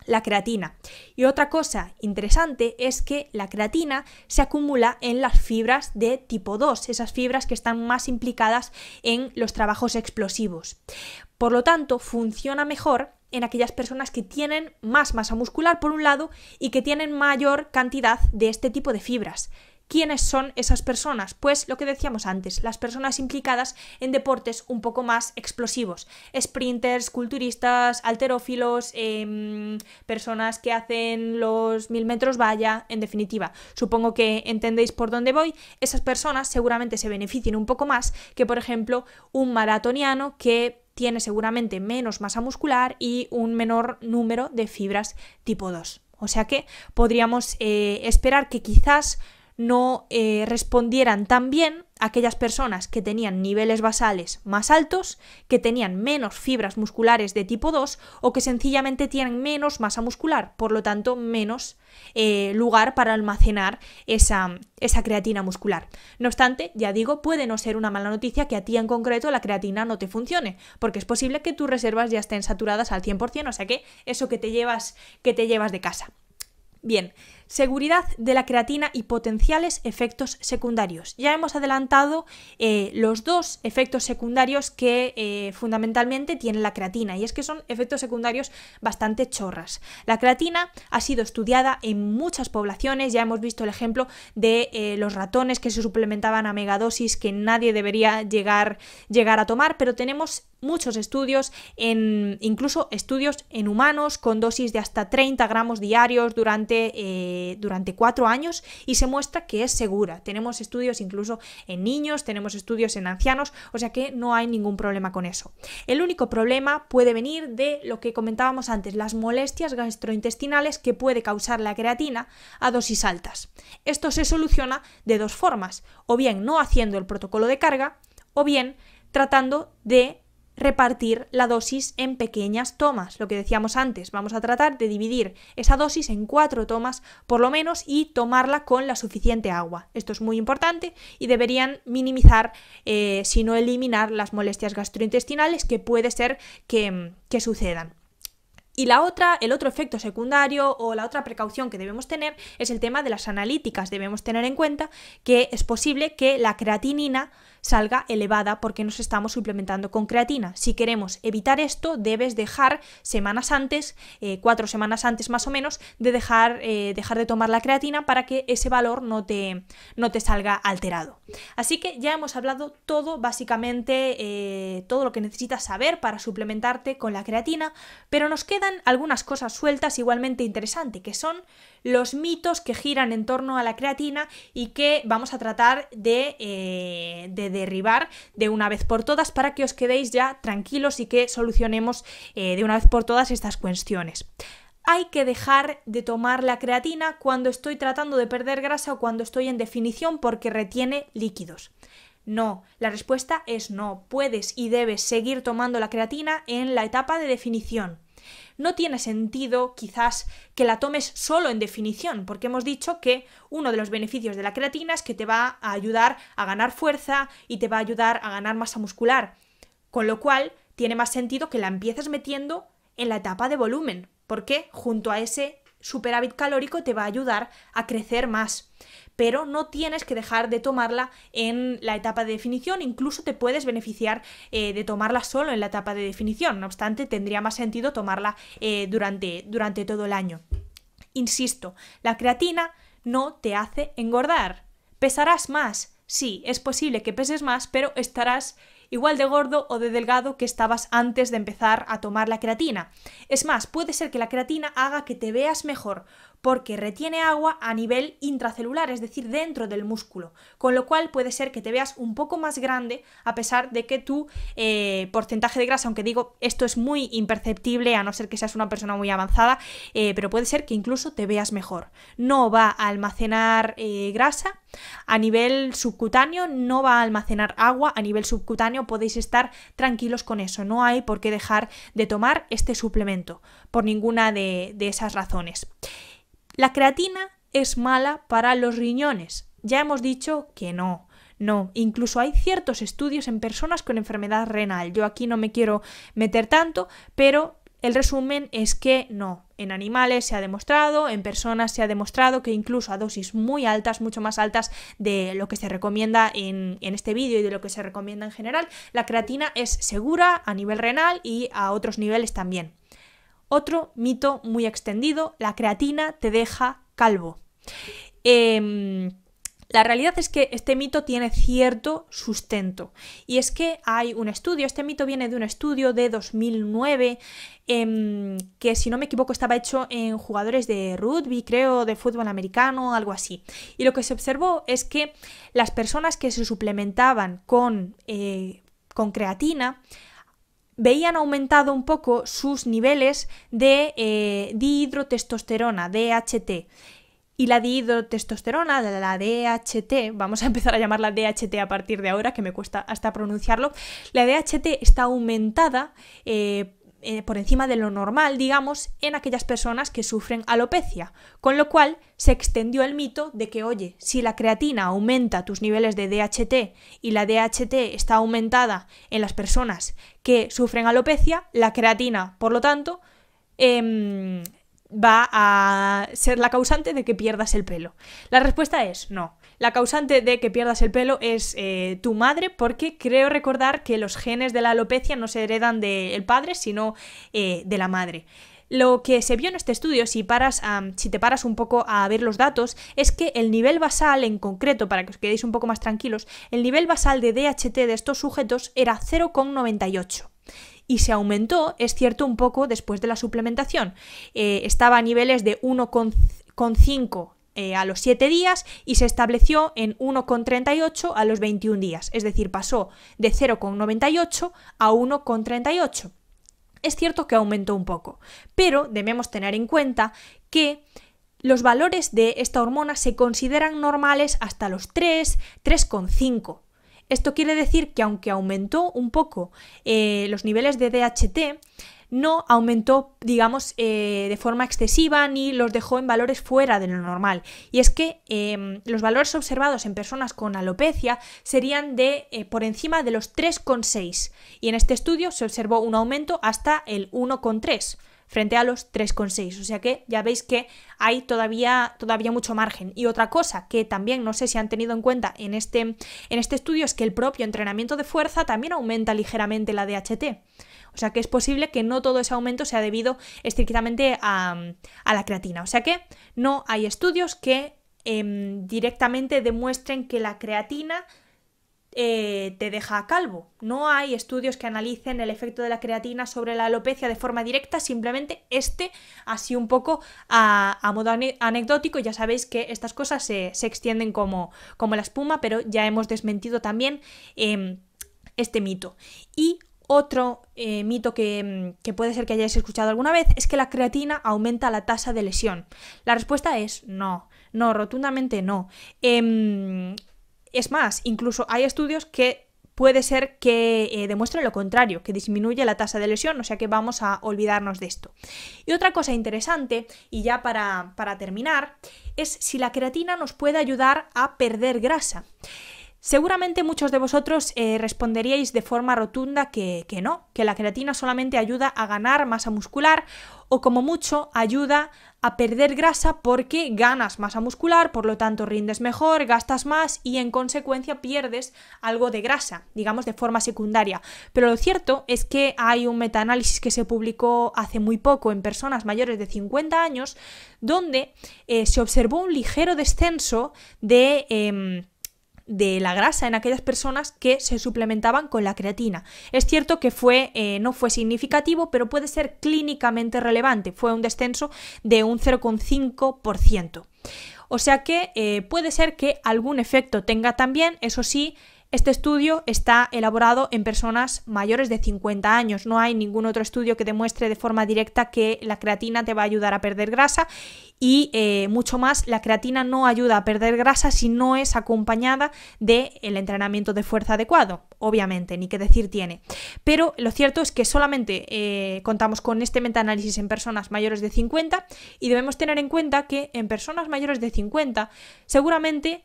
la creatina. Y otra cosa interesante es que la creatina se acumula en las fibras de tipo 2, esas fibras que están más implicadas en los trabajos explosivos. Por lo tanto, funciona mejor en aquellas personas que tienen más masa muscular, por un lado, y que tienen mayor cantidad de este tipo de fibras. ¿Quiénes son esas personas? Pues lo que decíamos antes, las personas implicadas en deportes un poco más explosivos, sprinters, culturistas, alterófilos, em, personas que hacen los mil metros valla, en definitiva. Supongo que entendéis por dónde voy. Esas personas seguramente se beneficien un poco más que, por ejemplo, un maratoniano que tiene seguramente menos masa muscular y un menor número de fibras tipo 2. O sea que podríamos eh, esperar que quizás no eh, respondieran tan bien aquellas personas que tenían niveles basales más altos, que tenían menos fibras musculares de tipo 2 o que sencillamente tienen menos masa muscular, por lo tanto menos eh, lugar para almacenar esa, esa creatina muscular. No obstante, ya digo, puede no ser una mala noticia que a ti en concreto la creatina no te funcione, porque es posible que tus reservas ya estén saturadas al 100%, o sea que eso que te llevas, que te llevas de casa. Bien, Seguridad de la creatina y potenciales efectos secundarios. Ya hemos adelantado eh, los dos efectos secundarios que eh, fundamentalmente tiene la creatina y es que son efectos secundarios bastante chorras. La creatina ha sido estudiada en muchas poblaciones, ya hemos visto el ejemplo de eh, los ratones que se suplementaban a megadosis que nadie debería llegar, llegar a tomar, pero tenemos muchos estudios, en, incluso estudios en humanos con dosis de hasta 30 gramos diarios durante, eh, cuatro durante años y se muestra que es segura. Tenemos estudios incluso en niños, tenemos estudios en ancianos, o sea que no hay ningún problema con eso. El único problema puede venir de lo que comentábamos antes, las molestias gastrointestinales que puede causar la creatina a dosis altas. Esto se soluciona de dos formas, o bien no haciendo el protocolo de carga, o bien tratando de repartir la dosis en pequeñas tomas, lo que decíamos antes, vamos a tratar de dividir esa dosis en cuatro tomas por lo menos y tomarla con la suficiente agua. Esto es muy importante y deberían minimizar, eh, si no eliminar, las molestias gastrointestinales que puede ser que, mm, que sucedan. Y la otra, el otro efecto secundario o la otra precaución que debemos tener es el tema de las analíticas. Debemos tener en cuenta que es posible que la creatinina salga elevada porque nos estamos suplementando con creatina. Si queremos evitar esto, debes dejar semanas antes, eh, cuatro semanas antes más o menos, de dejar, eh, dejar de tomar la creatina para que ese valor no te, no te salga alterado. Así que ya hemos hablado todo, básicamente eh, todo lo que necesitas saber para suplementarte con la creatina, pero nos quedan algunas cosas sueltas igualmente interesantes, que son los mitos que giran en torno a la creatina y que vamos a tratar de, de derribar de una vez por todas para que os quedéis ya tranquilos y que solucionemos eh, de una vez por todas estas cuestiones hay que dejar de tomar la creatina cuando estoy tratando de perder grasa o cuando estoy en definición porque retiene líquidos. No, la respuesta es no. Puedes y debes seguir tomando la creatina en la etapa de definición. No tiene sentido quizás que la tomes solo en definición, porque hemos dicho que uno de los beneficios de la creatina es que te va a ayudar a ganar fuerza y te va a ayudar a ganar masa muscular, con lo cual tiene más sentido que la empieces metiendo en la etapa de volumen, porque junto a ese superávit calórico te va a ayudar a crecer más pero no tienes que dejar de tomarla en la etapa de definición, incluso te puedes beneficiar eh, de tomarla solo en la etapa de definición, no obstante tendría más sentido tomarla eh, durante, durante todo el año. Insisto, la creatina no te hace engordar, pesarás más, sí, es posible que peses más, pero estarás igual de gordo o de delgado que estabas antes de empezar a tomar la creatina. Es más, puede ser que la creatina haga que te veas mejor, porque retiene agua a nivel intracelular, es decir, dentro del músculo, con lo cual puede ser que te veas un poco más grande a pesar de que tu eh, porcentaje de grasa, aunque digo esto es muy imperceptible a no ser que seas una persona muy avanzada, eh, pero puede ser que incluso te veas mejor. No va a almacenar eh, grasa a nivel subcutáneo, no va a almacenar agua a nivel subcutáneo, podéis estar tranquilos con eso, no hay por qué dejar de tomar este suplemento por ninguna de, de esas razones. La creatina es mala para los riñones. Ya hemos dicho que no. No, incluso hay ciertos estudios en personas con enfermedad renal. Yo aquí no me quiero meter tanto, pero el resumen es que no. En animales se ha demostrado, en personas se ha demostrado que incluso a dosis muy altas, mucho más altas de lo que se recomienda en, este vídeo y de lo que se recomienda en general, la creatina es segura a nivel renal y a otros niveles también. Otro mito muy extendido, la creatina te deja calvo. Em, la realidad es que este mito tiene cierto sustento. Y es que hay un estudio, este mito viene de un estudio de 2009, em, que si no me equivoco estaba hecho en jugadores de rugby, creo, de fútbol americano, algo así. Y lo que se observó es que las personas que se suplementaban con, eh, con creatina veían aumentado un poco sus niveles de eh, dihidrotestosterona, DHT. Y la dihidrotestosterona, la DHT, vamos a empezar a llamarla DHT a partir de ahora, que me cuesta hasta pronunciarlo, la DHT está aumentada eh, eh, por encima de lo normal, digamos, en aquellas personas que sufren alopecia, con lo cual se extendió el mito de que, oye, si la creatina aumenta tus niveles de DHT y la DHT está aumentada en las personas que sufren alopecia, la creatina, por lo tanto, em, va a ser la causante de que pierdas el pelo. La respuesta es no. La causante de que pierdas el pelo es eh, tu madre, porque creo recordar que los genes de la alopecia no se heredan del padre, sino eh, de la madre. Lo que se vio en este estudio, si, paras si te paras un poco a ver los datos, es que el nivel basal en concreto, para que os quedéis un poco más tranquilos, el nivel basal de DHT de estos sujetos era 0,98 y se aumentó, es cierto, un poco después de la suplementación. Eh, estaba a niveles de 1,5 eh, a los 7 días y se estableció en 1,38 a los 21 días, es decir, pasó de 0,98 a 1,38. Es cierto que aumentó un poco, pero debemos tener en cuenta que los valores de esta hormona se consideran normales hasta los 3, 3,5. Esto quiere decir que aunque aumentó un poco eh, los niveles de DHT, no aumentó, digamos, eh, de forma excesiva ni los dejó en valores fuera de lo normal. Y es que em, los valores observados en personas con alopecia serían de eh, por encima de los 3,6 y en este estudio se observó un aumento hasta el 1,3 frente a los 3,6. O sea que ya veis que hay todavía, todavía mucho margen. Y otra cosa que también no sé si han tenido en cuenta en este, en este estudio es que el propio entrenamiento de fuerza también aumenta ligeramente la DHT. O sea que es posible que no todo ese aumento sea debido estrictamente a, la creatina. O sea que no hay estudios que em, directamente demuestren que la creatina eh, te deja calvo. No hay estudios que analicen el efecto de la creatina sobre la alopecia de forma directa, simplemente este, así un poco a, modo anecdótico, ya sabéis que estas cosas se, extienden como, como, la espuma, pero ya hemos desmentido también em, este mito. Y otro eh, mito mm, que, puede ser que hayáis escuchado alguna vez es que la creatina aumenta la tasa de lesión. La respuesta es no, no, rotundamente no. Em, es más, incluso hay estudios que puede ser que eh, demuestren lo contrario, que disminuye la tasa de lesión, o sea que vamos a olvidarnos de esto. Y otra cosa interesante, y ya para terminar, es si la creatina nos puede ayudar a perder grasa. Seguramente muchos de vosotros eh, responderíais de forma rotunda que, no, que la creatina solamente ayuda a ganar masa muscular o como mucho ayuda a perder grasa porque ganas masa muscular, por lo tanto rindes mejor, gastas más y en consecuencia pierdes algo de grasa, digamos de forma secundaria. Pero lo cierto es que hay un metaanálisis que se publicó hace muy poco en personas mayores de 50 años donde eh, se observó un ligero descenso de... Em, de la grasa en aquellas personas que se suplementaban con la creatina. Es cierto que fue, eh, no fue significativo, pero puede ser clínicamente relevante. Fue un descenso de un 0,5%. O sea que eh, puede ser que algún efecto tenga también, eso sí, este estudio está elaborado en personas mayores de 50 años. No hay ningún otro estudio que demuestre de forma directa que la creatina te va a ayudar a perder grasa y eh, mucho más, la creatina no ayuda a perder grasa si no es acompañada del el entrenamiento de fuerza adecuado, obviamente, ni qué decir tiene. Pero lo cierto es que solamente eh, contamos con este metaanálisis en personas mayores de 50 y debemos tener en cuenta que en personas mayores de 50 seguramente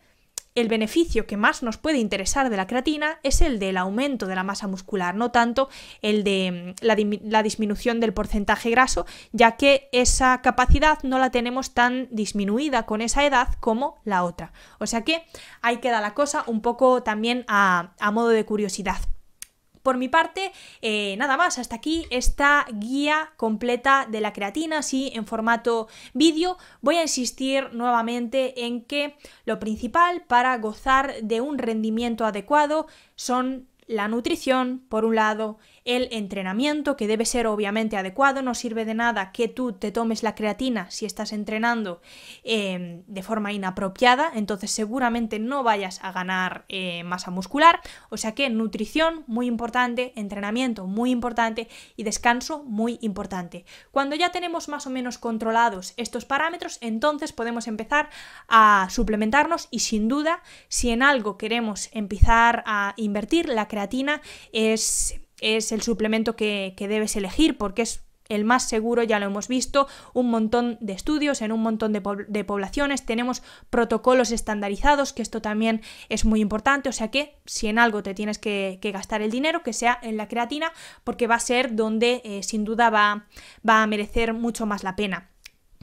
el beneficio que más nos puede interesar de la creatina es el del aumento de la masa muscular, no tanto el de mm, la, disminución del porcentaje graso, ya que esa capacidad no la tenemos tan disminuida con esa edad como la otra. O sea que ahí queda la cosa un poco también a modo de curiosidad. Por mi parte, eh, nada más, hasta aquí esta guía completa de la creatina, Así en formato vídeo. Voy a insistir nuevamente en que lo principal para gozar de un rendimiento adecuado son la nutrición, por un lado, el entrenamiento, que debe ser obviamente adecuado, no sirve de nada que tú te tomes la creatina si estás entrenando em, de forma inapropiada, entonces seguramente no vayas a ganar eh, masa muscular, o sea que nutrición muy importante, entrenamiento muy importante y descanso muy importante. Cuando ya tenemos más o menos controlados estos parámetros, entonces podemos empezar a suplementarnos y sin duda, si en algo queremos empezar a invertir, la creatina es es el suplemento que, debes elegir porque es el más seguro, ya lo hemos visto, un montón de estudios en un montón de, poblaciones, tenemos protocolos estandarizados, que esto también es muy importante, o sea que si en algo te tienes que, gastar el dinero, que sea en la creatina, porque va a ser donde eh, sin duda va, va a merecer mucho más la pena.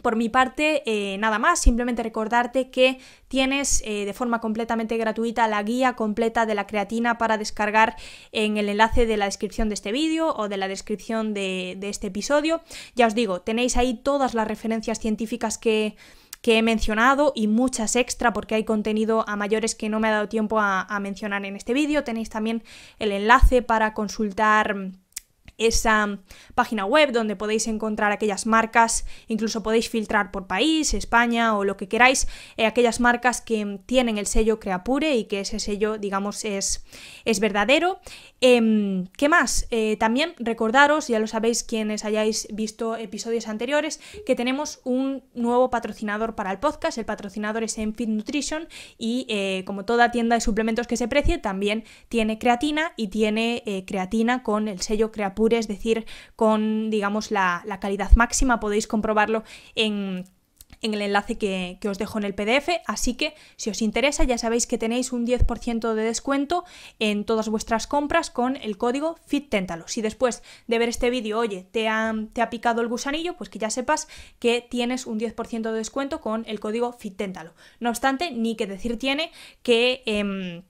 Por mi parte, eh, nada más, simplemente recordarte que tienes eh, de forma completamente gratuita la guía completa de la creatina para descargar en el enlace de la descripción de este vídeo o de la descripción de, este episodio. Ya os digo, tenéis ahí todas las referencias científicas que he mencionado y muchas extra porque hay contenido a mayores que no me ha dado tiempo a mencionar en este vídeo. Tenéis también el enlace para consultar esa página web donde podéis encontrar aquellas marcas, incluso podéis filtrar por país, España o lo que queráis, eh, aquellas marcas que tienen el sello Creapure y que ese sello, digamos, es, es verdadero. Em, ¿Qué más? Eh, también recordaros, ya lo sabéis quienes hayáis visto episodios anteriores, que tenemos un nuevo patrocinador para el podcast. El patrocinador es Enfit Nutrition y eh, como toda tienda de suplementos que se precie, también tiene creatina y tiene eh, creatina con el sello Creapure, es decir, con digamos la calidad máxima. Podéis comprobarlo en en el enlace que, os dejo en el PDF. Así que si os interesa, ya sabéis que tenéis un 10% de descuento en todas vuestras compras con el código FITTENTALO. Si después de ver este vídeo, oye, te, te ha picado el gusanillo, pues que ya sepas que tienes un 10% de descuento con el código FITTENTALO. No obstante, ni que decir tiene que... Em,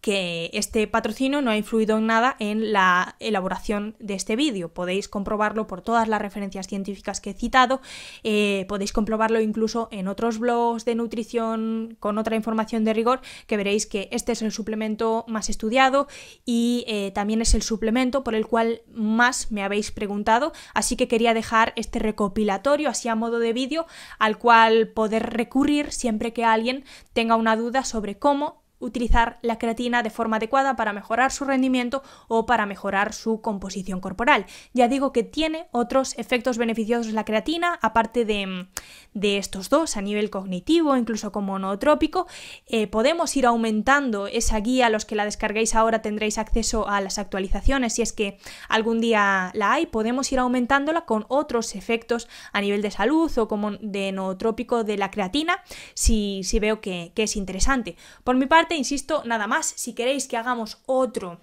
que este patrocinio no ha influido en nada en la elaboración de este vídeo. Podéis comprobarlo por todas las referencias científicas que he citado, eh, podéis comprobarlo incluso en otros blogs de nutrición con otra información de rigor, que veréis que este es el suplemento más estudiado y eh, también es el suplemento por el cual más me habéis preguntado, así que quería dejar este recopilatorio así a modo de vídeo al cual poder recurrir siempre que alguien tenga una duda sobre cómo utilizar la creatina de forma adecuada para mejorar su rendimiento o para mejorar su composición corporal. Ya digo que tiene otros efectos beneficiosos la creatina, aparte de, mm, de estos dos a nivel cognitivo, incluso como nootrópico. Eh, podemos ir aumentando esa guía, los que la descarguéis ahora tendréis acceso a las actualizaciones si es que algún día la hay, podemos ir aumentándola con otros efectos a nivel de salud o como de nootrópico de la creatina si, veo que es interesante. Por mi parte, insisto, nada más. Si queréis que hagamos otro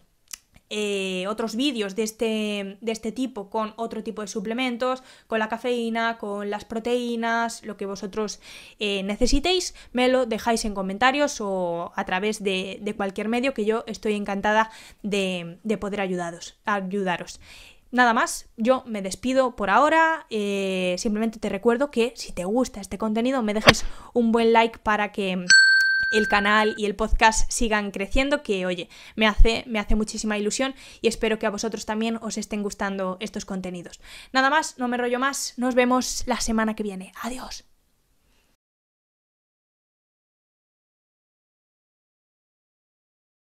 eh, otros vídeos de este, de este tipo con otro tipo de suplementos, con la cafeína, con las proteínas, lo que vosotros eh, necesitéis, me lo dejáis en comentarios o a través de, cualquier medio que yo estoy encantada de, poder ayudaros. ayudaros. Nada más, yo me despido por ahora. Eh, simplemente te recuerdo que si te gusta este contenido, me dejes un buen like para que el canal y el podcast sigan creciendo, que oye, me hace, me hace muchísima ilusión y espero que a vosotros también os estén gustando estos contenidos. Nada más, no me rollo más, nos vemos la semana que viene. Adiós.